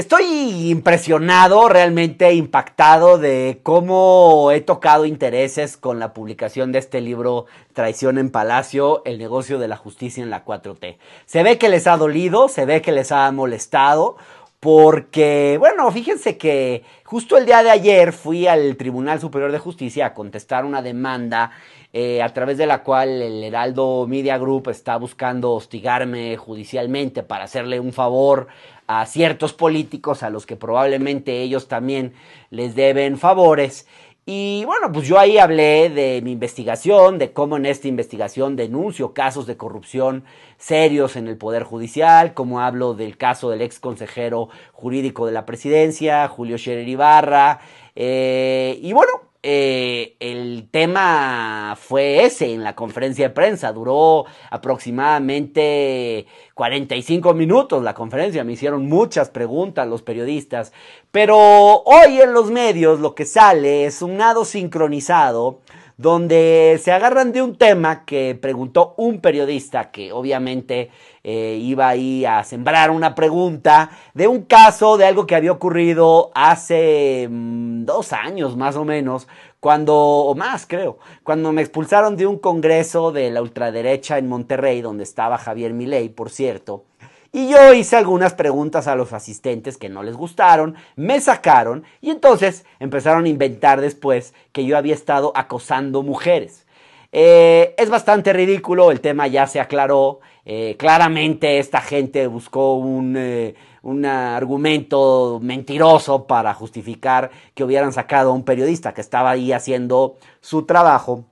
Estoy impresionado, realmente impactado de cómo he tocado intereses con la publicación de este libro Traición en Palacio, el negocio de la justicia en la 4T. Se ve que les ha dolido, se ve que les ha molestado porque, bueno, fíjense que justo el día de ayer fui al Tribunal Superior de Justicia a contestar una demanda eh, a través de la cual el Heraldo Media Group está buscando hostigarme judicialmente para hacerle un favor a ciertos políticos a los que probablemente ellos también les deben favores. Y bueno, pues yo ahí hablé de mi investigación, de cómo en esta investigación denuncio casos de corrupción serios en el Poder Judicial, como hablo del caso del ex consejero jurídico de la presidencia, Julio Scherer Ibarra. Eh, y bueno, eh, el tema fue ese en la conferencia de prensa. Duró aproximadamente 45 minutos la conferencia. Me hicieron muchas preguntas los periodistas. Pero hoy en los medios lo que sale es un nado sincronizado donde se agarran de un tema que preguntó un periodista que obviamente eh, iba ahí a sembrar una pregunta de un caso de algo que había ocurrido hace mm, dos años más o menos, cuando, o más creo, cuando me expulsaron de un congreso de la ultraderecha en Monterrey, donde estaba Javier Milei, por cierto. Y yo hice algunas preguntas a los asistentes que no les gustaron, me sacaron y entonces empezaron a inventar después que yo había estado acosando mujeres. Eh, es bastante ridículo, el tema ya se aclaró. Eh, claramente esta gente buscó eh, un, argumento mentiroso para justificar que hubieran sacado a un periodista que estaba ahí haciendo su trabajo.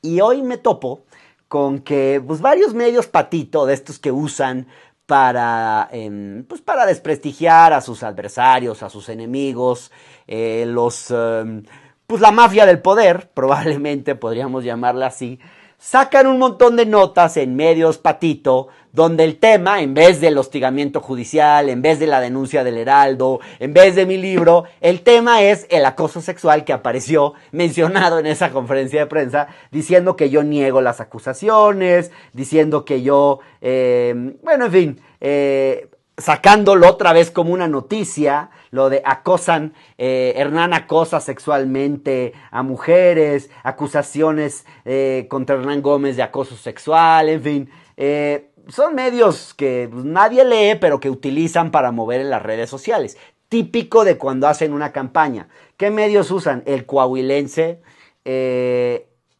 Y hoy me topo con que pues, varios medios patito de estos que usan para, em, pues para desprestigiar a sus adversarios, a sus enemigos, eh, los, em, pues la mafia del poder, probablemente podríamos llamarla así, sacan un montón de notas en medios patito, donde el tema, en vez del hostigamiento judicial, en vez de la denuncia del Heraldo, en vez de mi libro, el tema es el acoso sexual que apareció mencionado en esa conferencia de prensa, diciendo que yo niego las acusaciones, diciendo que yo, eh, bueno, en fin, eh, sacándolo otra vez como una noticia, lo de acosan, eh, Hernán acosa sexualmente a mujeres, acusaciones eh, contra Hernán Gómez de acoso sexual, en fin. Eh, son medios que nadie lee, pero que utilizan para mover en las redes sociales. Típico de cuando hacen una campaña. ¿Qué medios usan? El coahuilense,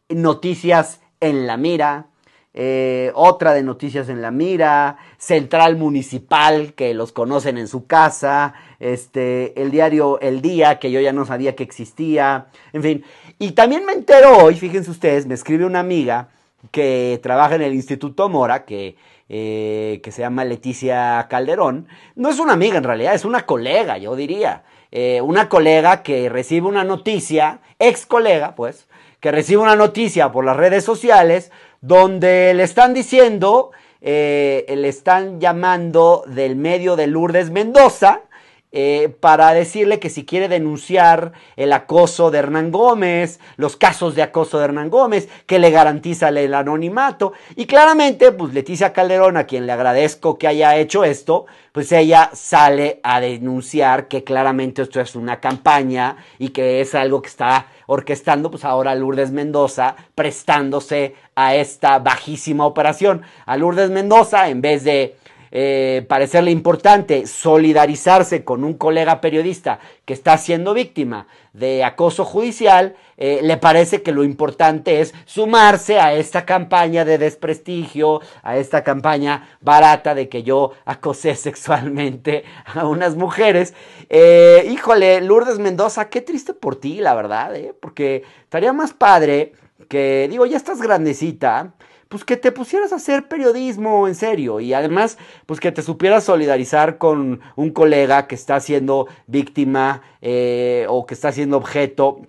noticias en la mira, eh, otra de Noticias en la Mira, Central Municipal, que los conocen en su casa, este, el diario El Día, que yo ya no sabía que existía, en fin. Y también me entero hoy, fíjense ustedes, me escribe una amiga que trabaja en el Instituto Mora, que, eh, que se llama Leticia Calderón. No es una amiga en realidad, es una colega, yo diría. Eh, una colega que recibe una noticia, ex colega, pues, que recibe una noticia por las redes sociales donde le están diciendo, eh, le están llamando del medio de Lourdes Mendoza, eh, para decirle que si quiere denunciar el acoso de Hernán Gómez, los casos de acoso de Hernán Gómez, que le garantiza el anonimato. Y claramente, pues Leticia Calderón, a quien le agradezco que haya hecho esto, pues ella sale a denunciar que claramente esto es una campaña y que es algo que está orquestando, pues ahora Lourdes Mendoza prestándose a esta bajísima operación. A Lourdes Mendoza, en vez de eh, parecerle importante solidarizarse con un colega periodista que está siendo víctima de acoso judicial, eh, le parece que lo importante es sumarse a esta campaña de desprestigio, a esta campaña barata de que yo acosé sexualmente a unas mujeres. Eh, híjole, Lourdes Mendoza, qué triste por ti, la verdad, porque estaría más padre que, digo, ya estás grandecita pues que te pusieras a hacer periodismo en serio y además, pues que te supieras solidarizar con un colega que está siendo víctima eh, o que está siendo objeto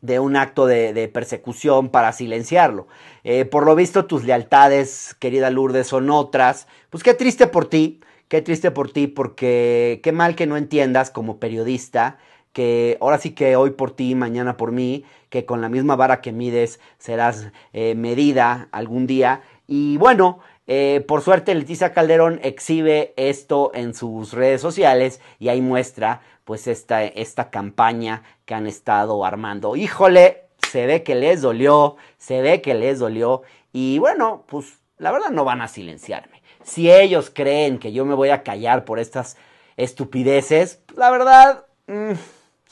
de un acto de, persecución para silenciarlo. Eh, por lo visto, tus lealtades, querida Lourdes, son otras. Pues qué triste por ti, qué triste por ti, porque qué mal que no entiendas como periodista que ahora sí que hoy por ti, mañana por mí, que con la misma vara que mides serás eh, medida algún día. Y bueno, eh, por suerte Leticia Calderón exhibe esto en sus redes sociales y ahí muestra pues esta, esta campaña que han estado armando. Híjole, se ve que les dolió, se ve que les dolió y bueno, pues la verdad no van a silenciarme. Si ellos creen que yo me voy a callar por estas estupideces, la verdad... Mm,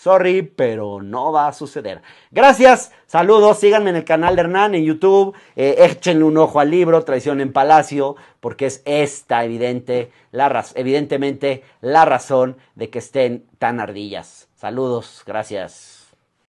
Sorry, pero no va a suceder. Gracias, saludos, síganme en el canal de Hernán en YouTube, eh, échenle un ojo al libro Traición en Palacio, porque es esta evidente, la evidentemente la razón de que estén tan ardillas. Saludos, gracias.